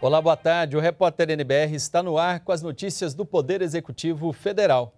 Olá, boa tarde. O repórter NBR está no ar com as notícias do Poder Executivo Federal.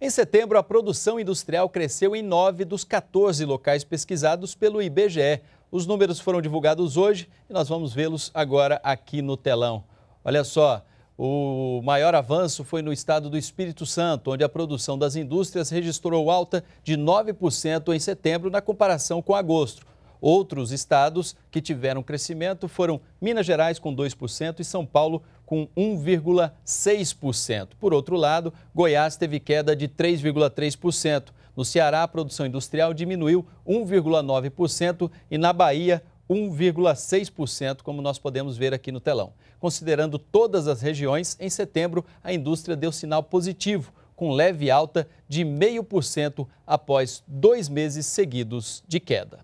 Em setembro, a produção industrial cresceu em nove dos 14 locais pesquisados pelo IBGE. Os números foram divulgados hoje e nós vamos vê-los agora aqui no telão. Olha só, o maior avanço foi no estado do Espírito Santo, onde a produção das indústrias registrou alta de 9% em setembro na comparação com agosto. Outros estados que tiveram crescimento foram Minas Gerais, com 2%, e São Paulo, com 1,6%. Por outro lado, Goiás teve queda de 3,3%. No Ceará, a produção industrial diminuiu 1,9% e na Bahia, 1,6%, como nós podemos ver aqui no telão. Considerando todas as regiões, em setembro a indústria deu sinal positivo, com leve alta de 0,5% após dois meses seguidos de queda.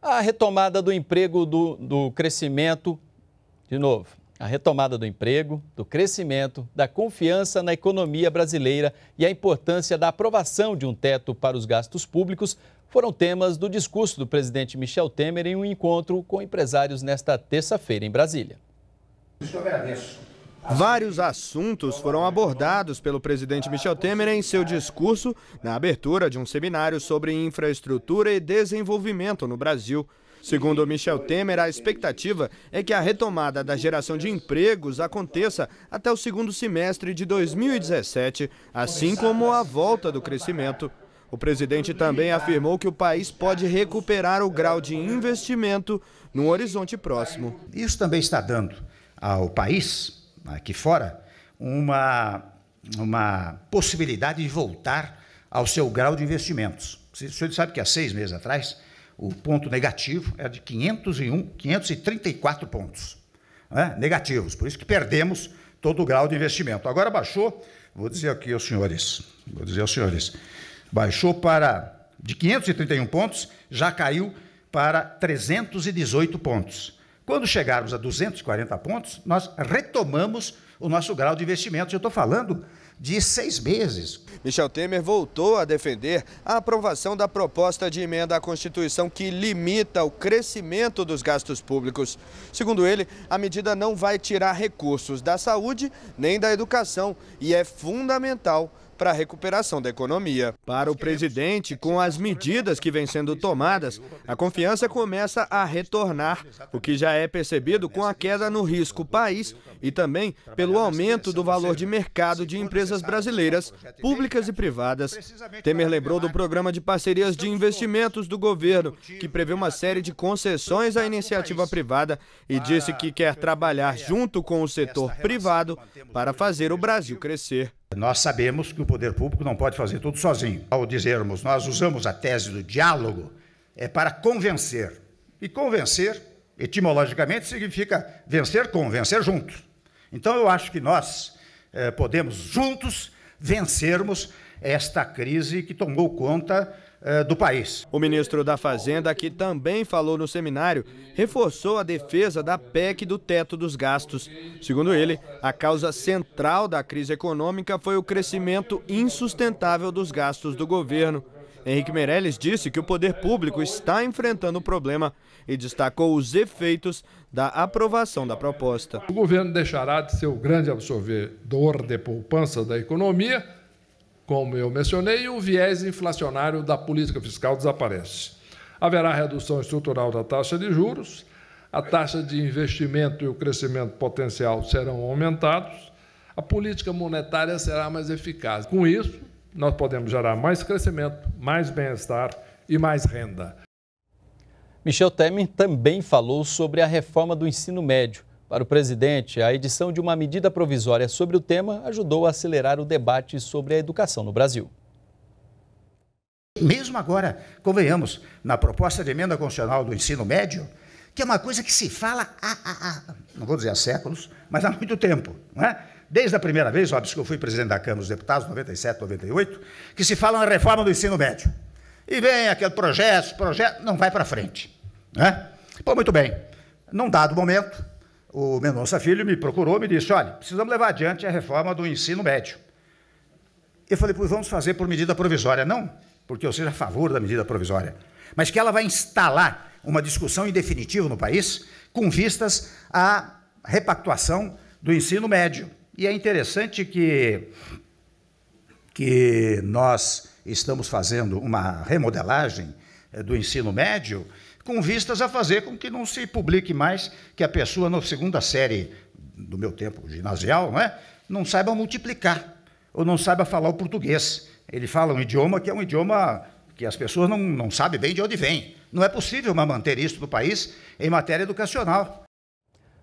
A retomada do emprego, do, do crescimento, de novo, a retomada do emprego, do crescimento, da confiança na economia brasileira e a importância da aprovação de um teto para os gastos públicos foram temas do discurso do presidente Michel Temer em um encontro com empresários nesta terça-feira em Brasília. Vários assuntos foram abordados pelo presidente Michel Temer em seu discurso na abertura de um seminário sobre infraestrutura e desenvolvimento no Brasil. Segundo Michel Temer, a expectativa é que a retomada da geração de empregos aconteça até o segundo semestre de 2017, assim como a volta do crescimento. O presidente também afirmou que o país pode recuperar o grau de investimento num horizonte próximo. Isso também está dando ao país, aqui fora, uma, uma possibilidade de voltar ao seu grau de investimentos. O senhor sabe que há seis meses atrás o ponto negativo é de 501, 534 pontos né? negativos. Por isso que perdemos todo o grau de investimento. Agora baixou, vou dizer aqui aos senhores, vou dizer aos senhores, baixou para de 531 pontos, já caiu para 318 pontos. Quando chegarmos a 240 pontos, nós retomamos o nosso grau de investimento. Eu estou falando de seis meses. Michel Temer voltou a defender a aprovação da proposta de emenda à Constituição que limita o crescimento dos gastos públicos. Segundo ele, a medida não vai tirar recursos da saúde nem da educação e é fundamental para a recuperação da economia. Para o presidente, com as medidas que vêm sendo tomadas, a confiança começa a retornar, o que já é percebido com a queda no risco país e também pelo aumento do valor de mercado de empresas brasileiras, públicas e privadas. Temer lembrou do programa de parcerias de investimentos do governo, que prevê uma série de concessões à iniciativa privada e disse que quer trabalhar junto com o setor privado para fazer o Brasil crescer. Nós sabemos que o poder público não pode fazer tudo sozinho. Ao dizermos, nós usamos a tese do diálogo, é para convencer. E convencer, etimologicamente, significa vencer com, vencer juntos. Então, eu acho que nós eh, podemos juntos vencermos esta crise que tomou conta eh, do país. O ministro da Fazenda, que também falou no seminário, reforçou a defesa da PEC do teto dos gastos. Segundo ele, a causa central da crise econômica foi o crescimento insustentável dos gastos do governo. Henrique Meirelles disse que o poder público está enfrentando o problema e destacou os efeitos da aprovação da proposta. O governo deixará de ser o grande absorvedor de poupança da economia como eu mencionei, o viés inflacionário da política fiscal desaparece. Haverá redução estrutural da taxa de juros, a taxa de investimento e o crescimento potencial serão aumentados, a política monetária será mais eficaz. Com isso, nós podemos gerar mais crescimento, mais bem-estar e mais renda. Michel Temer também falou sobre a reforma do ensino médio para o presidente, a edição de uma medida provisória sobre o tema ajudou a acelerar o debate sobre a educação no Brasil. Mesmo agora, convenhamos, na proposta de emenda constitucional do ensino médio, que é uma coisa que se fala há, há, há não vou dizer há séculos, mas há muito tempo, não é? Desde a primeira vez, óbvio que eu fui presidente da Câmara dos Deputados, 97, 98, que se fala na reforma do ensino médio. E vem aquele projeto, projeto, não vai para frente. Né? Pô, muito bem. Num dado momento, o Mendonça Filho me procurou me disse: olha, precisamos levar adiante a reforma do ensino médio. Eu falei: pois vamos fazer por medida provisória. Não, porque eu seja a favor da medida provisória, mas que ela vai instalar uma discussão em definitivo no país com vistas à repactuação do ensino médio. E é interessante que, que nós estamos fazendo uma remodelagem eh, do ensino médio com vistas a fazer com que não se publique mais que a pessoa, na segunda série do meu tempo ginasial, não, é? não saiba multiplicar ou não saiba falar o português. Ele fala um idioma que é um idioma que as pessoas não, não sabem bem de onde vem. Não é possível manter isso no país em matéria educacional.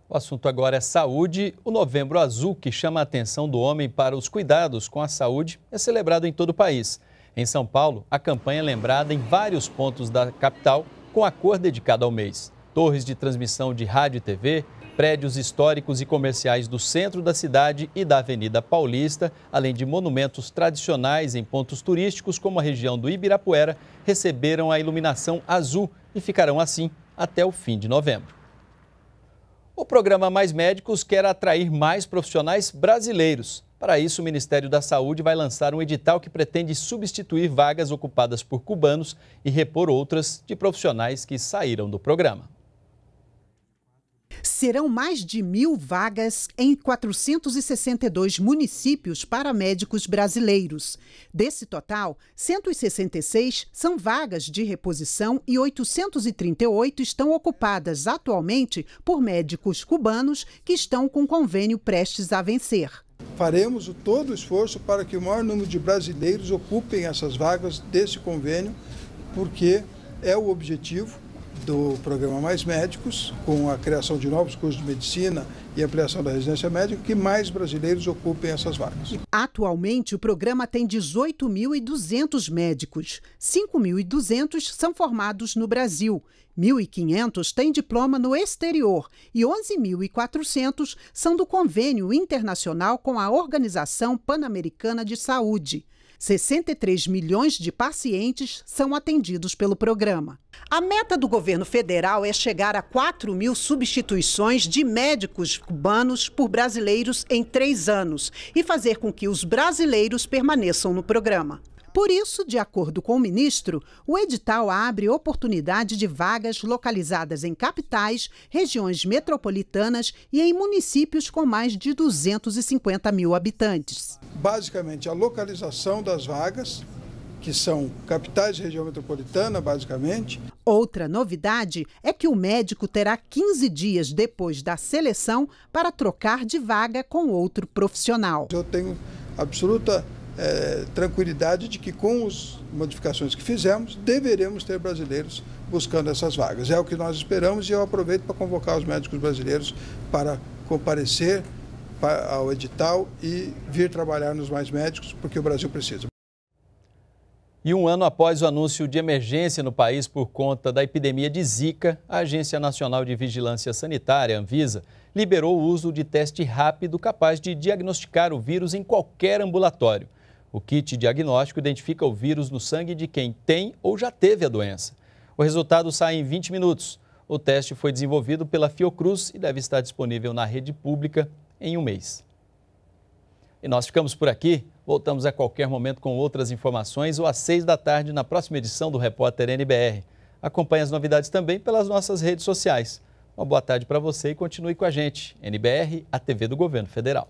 O assunto agora é saúde. O Novembro Azul, que chama a atenção do homem para os cuidados com a saúde, é celebrado em todo o país. Em São Paulo, a campanha é lembrada em vários pontos da capital com a cor dedicada ao mês. Torres de transmissão de rádio e TV, prédios históricos e comerciais do centro da cidade e da Avenida Paulista, além de monumentos tradicionais em pontos turísticos como a região do Ibirapuera, receberam a iluminação azul e ficarão assim até o fim de novembro. O programa Mais Médicos quer atrair mais profissionais brasileiros. Para isso, o Ministério da Saúde vai lançar um edital que pretende substituir vagas ocupadas por cubanos e repor outras de profissionais que saíram do programa. Serão mais de mil vagas em 462 municípios para médicos brasileiros. Desse total, 166 são vagas de reposição e 838 estão ocupadas atualmente por médicos cubanos que estão com convênio prestes a vencer. Faremos todo o esforço para que o maior número de brasileiros ocupem essas vagas desse convênio, porque é o objetivo do programa Mais Médicos, com a criação de novos cursos de medicina e ampliação da residência médica, que mais brasileiros ocupem essas vagas. Atualmente, o programa tem 18.200 médicos. 5.200 são formados no Brasil. 1.500 têm diploma no exterior e 11.400 são do convênio internacional com a Organização Pan-Americana de Saúde. 63 milhões de pacientes são atendidos pelo programa. A meta do governo federal é chegar a 4 mil substituições de médicos cubanos por brasileiros em três anos e fazer com que os brasileiros permaneçam no programa. Por isso, de acordo com o ministro, o edital abre oportunidade de vagas localizadas em capitais, regiões metropolitanas e em municípios com mais de 250 mil habitantes. Basicamente, a localização das vagas que são capitais e região metropolitana, basicamente. Outra novidade é que o médico terá 15 dias depois da seleção para trocar de vaga com outro profissional. Eu tenho absoluta é, tranquilidade de que com as modificações que fizemos, deveremos ter brasileiros buscando essas vagas. É o que nós esperamos e eu aproveito para convocar os médicos brasileiros para comparecer ao edital e vir trabalhar nos mais médicos, porque o Brasil precisa. E um ano após o anúncio de emergência no país por conta da epidemia de Zika, a Agência Nacional de Vigilância Sanitária, Anvisa, liberou o uso de teste rápido capaz de diagnosticar o vírus em qualquer ambulatório. O kit diagnóstico identifica o vírus no sangue de quem tem ou já teve a doença. O resultado sai em 20 minutos. O teste foi desenvolvido pela Fiocruz e deve estar disponível na rede pública em um mês. E nós ficamos por aqui. Voltamos a qualquer momento com outras informações ou às seis da tarde na próxima edição do Repórter NBR. Acompanhe as novidades também pelas nossas redes sociais. Uma boa tarde para você e continue com a gente. NBR, a TV do Governo Federal.